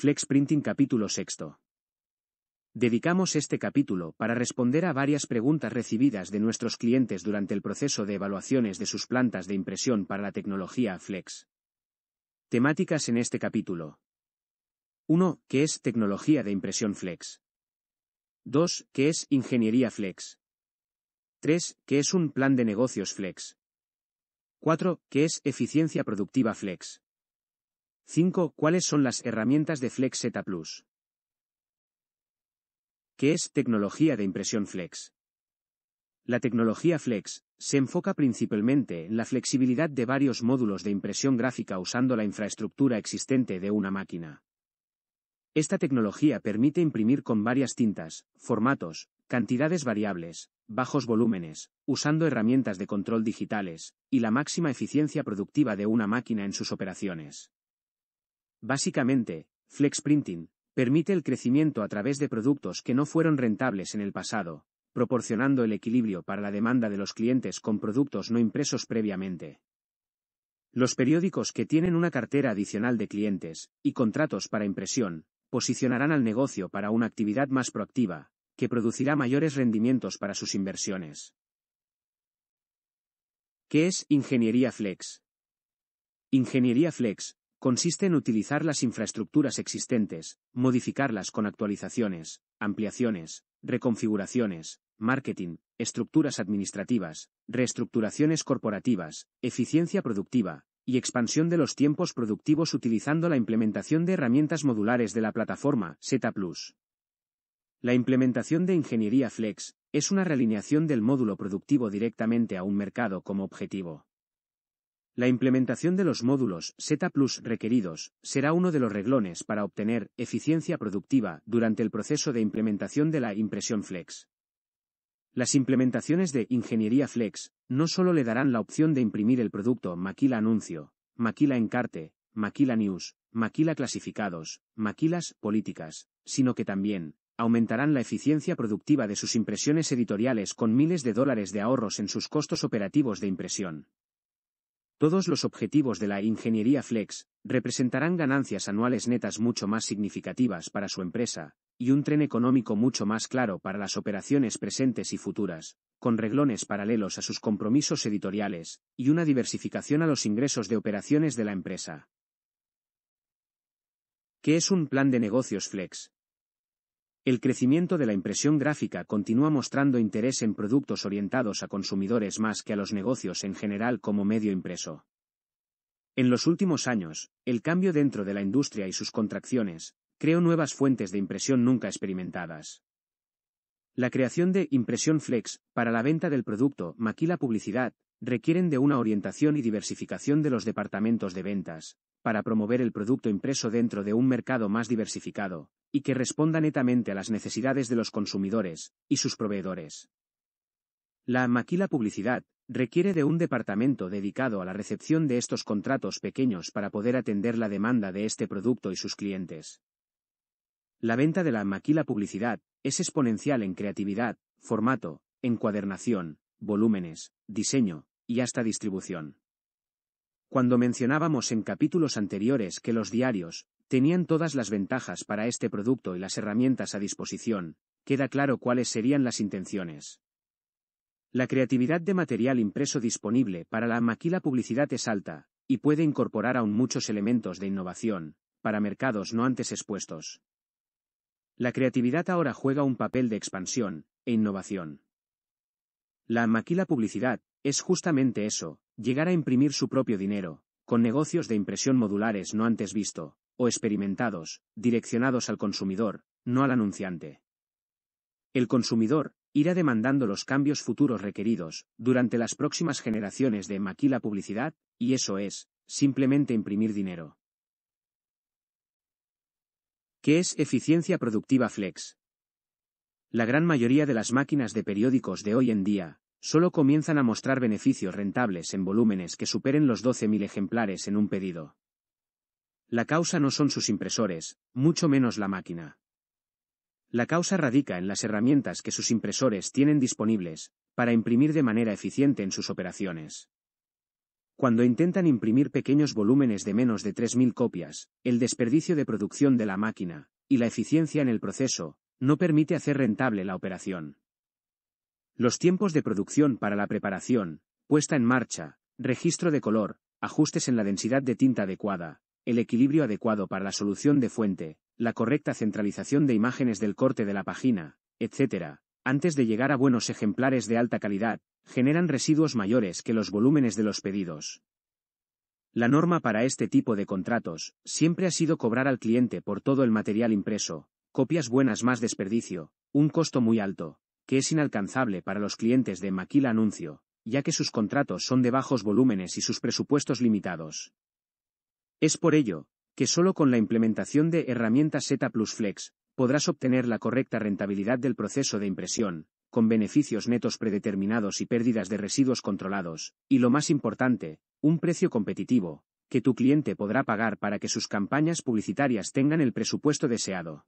Flex Printing capítulo sexto. Dedicamos este capítulo para responder a varias preguntas recibidas de nuestros clientes durante el proceso de evaluaciones de sus plantas de impresión para la tecnología Flex. Temáticas en este capítulo. 1. ¿Qué es tecnología de impresión Flex? 2. ¿Qué es ingeniería Flex? 3. ¿Qué es un plan de negocios Flex? 4. ¿Qué es eficiencia productiva Flex? 5. ¿Cuáles son las herramientas de Flex Z Plus? ¿Qué es tecnología de impresión Flex? La tecnología Flex se enfoca principalmente en la flexibilidad de varios módulos de impresión gráfica usando la infraestructura existente de una máquina. Esta tecnología permite imprimir con varias tintas, formatos, cantidades variables, bajos volúmenes, usando herramientas de control digitales, y la máxima eficiencia productiva de una máquina en sus operaciones. Básicamente, Flex Printing permite el crecimiento a través de productos que no fueron rentables en el pasado, proporcionando el equilibrio para la demanda de los clientes con productos no impresos previamente. Los periódicos que tienen una cartera adicional de clientes y contratos para impresión, posicionarán al negocio para una actividad más proactiva, que producirá mayores rendimientos para sus inversiones. ¿Qué es Ingeniería Flex? Ingeniería Flex consiste en utilizar las infraestructuras existentes, modificarlas con actualizaciones, ampliaciones, reconfiguraciones, marketing, estructuras administrativas, reestructuraciones corporativas, eficiencia productiva, y expansión de los tiempos productivos utilizando la implementación de herramientas modulares de la plataforma Z ⁇ La implementación de ingeniería Flex es una realineación del módulo productivo directamente a un mercado como objetivo. La implementación de los módulos Z Plus requeridos será uno de los reglones para obtener eficiencia productiva durante el proceso de implementación de la impresión Flex. Las implementaciones de ingeniería Flex no solo le darán la opción de imprimir el producto Maquila Anuncio, Maquila Encarte, Maquila News, Maquila Clasificados, Maquilas Políticas, sino que también aumentarán la eficiencia productiva de sus impresiones editoriales con miles de dólares de ahorros en sus costos operativos de impresión. Todos los objetivos de la ingeniería Flex representarán ganancias anuales netas mucho más significativas para su empresa, y un tren económico mucho más claro para las operaciones presentes y futuras, con reglones paralelos a sus compromisos editoriales, y una diversificación a los ingresos de operaciones de la empresa. ¿Qué es un plan de negocios Flex? El crecimiento de la impresión gráfica continúa mostrando interés en productos orientados a consumidores más que a los negocios en general como medio impreso. En los últimos años, el cambio dentro de la industria y sus contracciones, creó nuevas fuentes de impresión nunca experimentadas. La creación de impresión flex para la venta del producto maquila publicidad requieren de una orientación y diversificación de los departamentos de ventas, para promover el producto impreso dentro de un mercado más diversificado, y que responda netamente a las necesidades de los consumidores y sus proveedores. La maquila publicidad requiere de un departamento dedicado a la recepción de estos contratos pequeños para poder atender la demanda de este producto y sus clientes. La venta de la maquila publicidad es exponencial en creatividad, formato, encuadernación, volúmenes, diseño y hasta distribución. Cuando mencionábamos en capítulos anteriores que los diarios, Tenían todas las ventajas para este producto y las herramientas a disposición, queda claro cuáles serían las intenciones. La creatividad de material impreso disponible para la maquila publicidad es alta, y puede incorporar aún muchos elementos de innovación, para mercados no antes expuestos. La creatividad ahora juega un papel de expansión e innovación. La maquila publicidad es justamente eso, llegar a imprimir su propio dinero, con negocios de impresión modulares no antes visto, o experimentados, direccionados al consumidor, no al anunciante. El consumidor irá demandando los cambios futuros requeridos durante las próximas generaciones de maquila publicidad, y eso es, simplemente imprimir dinero. ¿Qué es eficiencia productiva flex? La gran mayoría de las máquinas de periódicos de hoy en día, solo comienzan a mostrar beneficios rentables en volúmenes que superen los 12.000 ejemplares en un pedido. La causa no son sus impresores, mucho menos la máquina. La causa radica en las herramientas que sus impresores tienen disponibles, para imprimir de manera eficiente en sus operaciones. Cuando intentan imprimir pequeños volúmenes de menos de 3.000 copias, el desperdicio de producción de la máquina, y la eficiencia en el proceso, no permite hacer rentable la operación. Los tiempos de producción para la preparación, puesta en marcha, registro de color, ajustes en la densidad de tinta adecuada, el equilibrio adecuado para la solución de fuente, la correcta centralización de imágenes del corte de la página, etc., antes de llegar a buenos ejemplares de alta calidad, generan residuos mayores que los volúmenes de los pedidos. La norma para este tipo de contratos siempre ha sido cobrar al cliente por todo el material impreso, copias buenas más desperdicio, un costo muy alto, que es inalcanzable para los clientes de Maquila Anuncio, ya que sus contratos son de bajos volúmenes y sus presupuestos limitados. Es por ello, que solo con la implementación de herramientas Z Plus Flex, podrás obtener la correcta rentabilidad del proceso de impresión, con beneficios netos predeterminados y pérdidas de residuos controlados, y lo más importante, un precio competitivo, que tu cliente podrá pagar para que sus campañas publicitarias tengan el presupuesto deseado.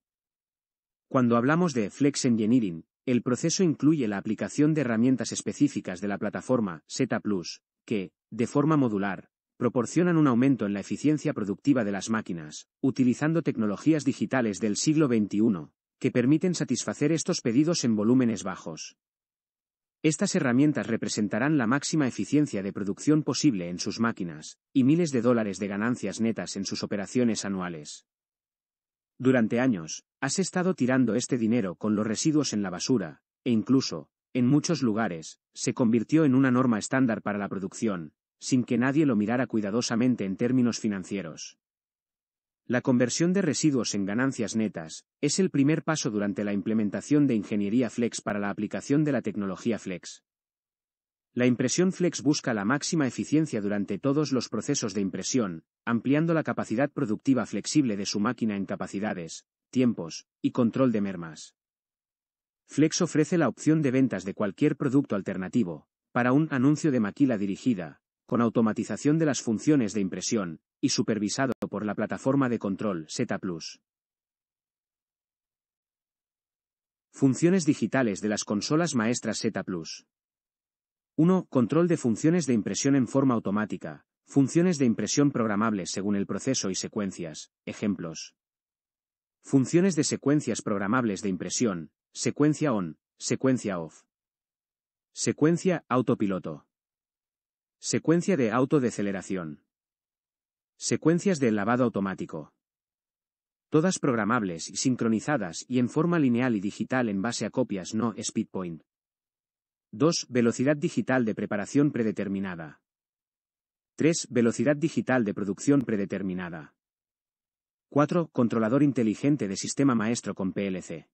Cuando hablamos de Flex Engineering, el proceso incluye la aplicación de herramientas específicas de la plataforma Z Plus, que, de forma modular, proporcionan un aumento en la eficiencia productiva de las máquinas, utilizando tecnologías digitales del siglo XXI, que permiten satisfacer estos pedidos en volúmenes bajos. Estas herramientas representarán la máxima eficiencia de producción posible en sus máquinas, y miles de dólares de ganancias netas en sus operaciones anuales. Durante años, has estado tirando este dinero con los residuos en la basura, e incluso, en muchos lugares, se convirtió en una norma estándar para la producción, sin que nadie lo mirara cuidadosamente en términos financieros. La conversión de residuos en ganancias netas es el primer paso durante la implementación de ingeniería Flex para la aplicación de la tecnología Flex. La impresión Flex busca la máxima eficiencia durante todos los procesos de impresión, ampliando la capacidad productiva flexible de su máquina en capacidades, tiempos y control de mermas. Flex ofrece la opción de ventas de cualquier producto alternativo, para un anuncio de maquila dirigida, con automatización de las funciones de impresión, y supervisado por la plataforma de control Z+. Funciones digitales de las consolas maestras Z+. 1. Control de funciones de impresión en forma automática, funciones de impresión programables según el proceso y secuencias, ejemplos. Funciones de secuencias programables de impresión, secuencia on, secuencia off. Secuencia autopiloto. Secuencia de autodeceleración. Secuencias de lavado automático. Todas programables, y sincronizadas y en forma lineal y digital en base a copias no speedpoint. 2. Velocidad digital de preparación predeterminada. 3. Velocidad digital de producción predeterminada. 4. Controlador inteligente de sistema maestro con PLC.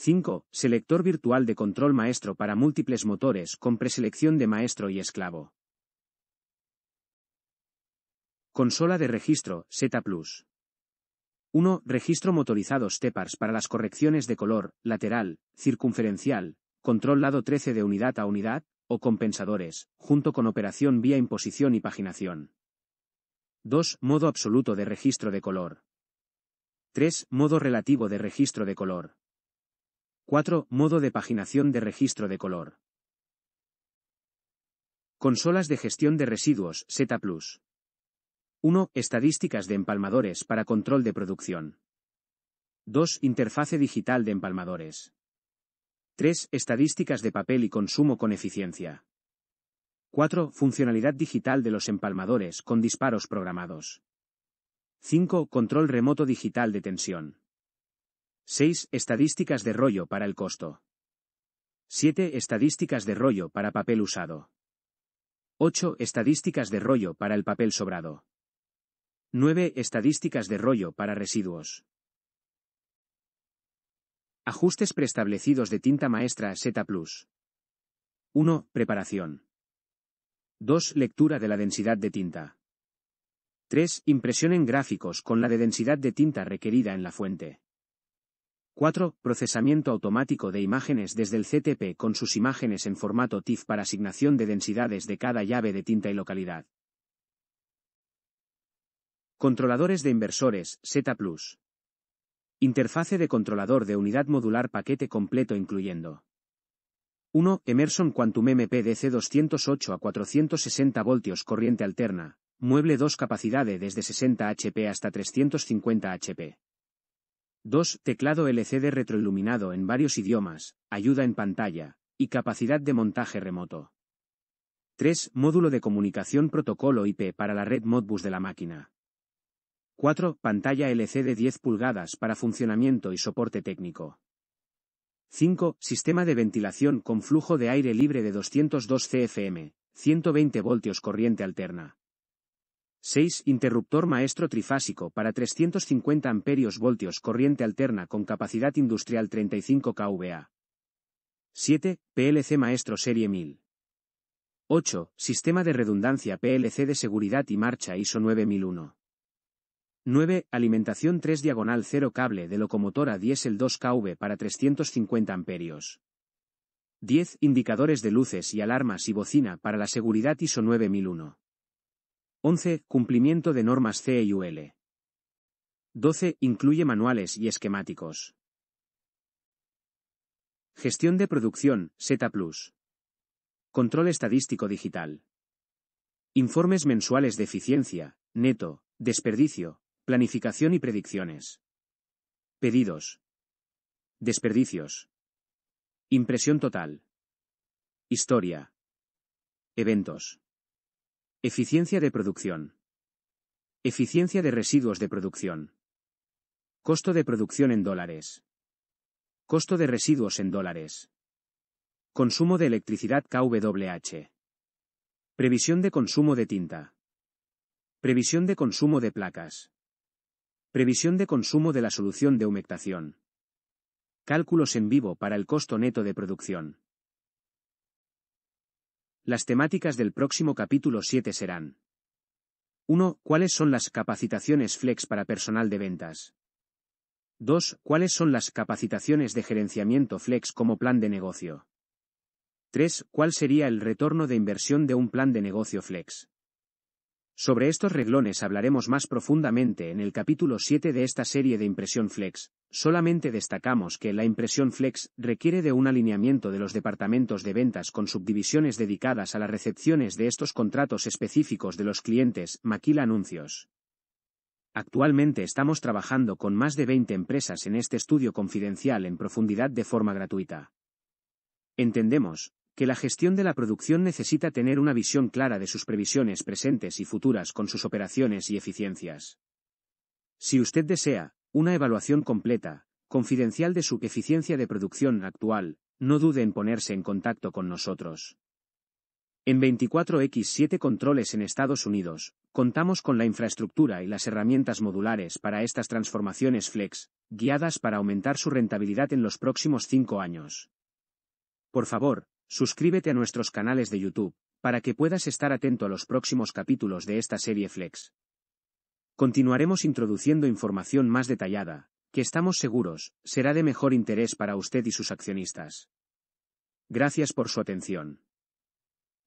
5. Selector virtual de control maestro para múltiples motores con preselección de maestro y esclavo. Consola de registro Z Plus. 1. Registro motorizado Stepars para las correcciones de color, lateral, circunferencial, control lado 13 de unidad a unidad, o compensadores, junto con operación vía imposición y paginación. 2. Modo absoluto de registro de color. 3. Modo relativo de registro de color. 4. Modo de paginación de registro de color. Consolas de gestión de residuos Z 1. Estadísticas de empalmadores para control de producción. 2. Interfase digital de empalmadores. 3. Estadísticas de papel y consumo con eficiencia. 4. Funcionalidad digital de los empalmadores con disparos programados. 5. Control remoto digital de tensión. 6. Estadísticas de rollo para el costo. 7. Estadísticas de rollo para papel usado. 8. Estadísticas de rollo para el papel sobrado. 9. Estadísticas de rollo para residuos. Ajustes preestablecidos de tinta maestra Z Plus. 1. Preparación. 2. Lectura de la densidad de tinta. 3. Impresión en gráficos con la de densidad de tinta requerida en la fuente. 4. Procesamiento automático de imágenes desde el CTP con sus imágenes en formato TIFF para asignación de densidades de cada llave de tinta y localidad. Controladores de inversores, Z+. Interfase de controlador de unidad modular paquete completo incluyendo 1. Emerson Quantum MPDC 208 a 460 voltios corriente alterna, mueble 2 capacidad desde 60 HP hasta 350 HP. 2. Teclado LCD retroiluminado en varios idiomas, ayuda en pantalla, y capacidad de montaje remoto. 3. Módulo de comunicación protocolo IP para la red Modbus de la máquina. 4. Pantalla LCD 10 pulgadas para funcionamiento y soporte técnico. 5. Sistema de ventilación con flujo de aire libre de 202 CFM, 120 voltios corriente alterna. 6. Interruptor maestro trifásico para 350 amperios voltios corriente alterna con capacidad industrial 35 kVA. 7. PLC maestro serie 1000. 8. Sistema de redundancia PLC de seguridad y marcha ISO 9001. 9. Alimentación 3 diagonal 0 cable de locomotora diésel 2 kV para 350 amperios. 10. Indicadores de luces y alarmas y bocina para la seguridad ISO 9001. 11. Cumplimiento de normas CEUL. y UL. 12. Incluye manuales y esquemáticos. Gestión de producción, Z+. Control estadístico digital. Informes mensuales de eficiencia, neto, desperdicio, planificación y predicciones. Pedidos. Desperdicios. Impresión total. Historia. Eventos. Eficiencia de producción. Eficiencia de residuos de producción. Costo de producción en dólares. Costo de residuos en dólares. Consumo de electricidad KWH. Previsión de consumo de tinta. Previsión de consumo de placas. Previsión de consumo de la solución de humectación. Cálculos en vivo para el costo neto de producción. Las temáticas del próximo capítulo 7 serán 1. ¿Cuáles son las capacitaciones flex para personal de ventas? 2. ¿Cuáles son las capacitaciones de gerenciamiento flex como plan de negocio? 3. ¿Cuál sería el retorno de inversión de un plan de negocio flex? Sobre estos reglones hablaremos más profundamente en el capítulo 7 de esta serie de impresión flex, Solamente destacamos que la impresión flex requiere de un alineamiento de los departamentos de ventas con subdivisiones dedicadas a las recepciones de estos contratos específicos de los clientes, Maquila Anuncios. Actualmente estamos trabajando con más de 20 empresas en este estudio confidencial en profundidad de forma gratuita. Entendemos que la gestión de la producción necesita tener una visión clara de sus previsiones presentes y futuras con sus operaciones y eficiencias. Si usted desea, una evaluación completa, confidencial de su eficiencia de producción actual, no dude en ponerse en contacto con nosotros. En 24x7 controles en Estados Unidos, contamos con la infraestructura y las herramientas modulares para estas transformaciones flex, guiadas para aumentar su rentabilidad en los próximos cinco años. Por favor, suscríbete a nuestros canales de YouTube, para que puedas estar atento a los próximos capítulos de esta serie flex. Continuaremos introduciendo información más detallada, que estamos seguros, será de mejor interés para usted y sus accionistas. Gracias por su atención.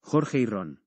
Jorge Irón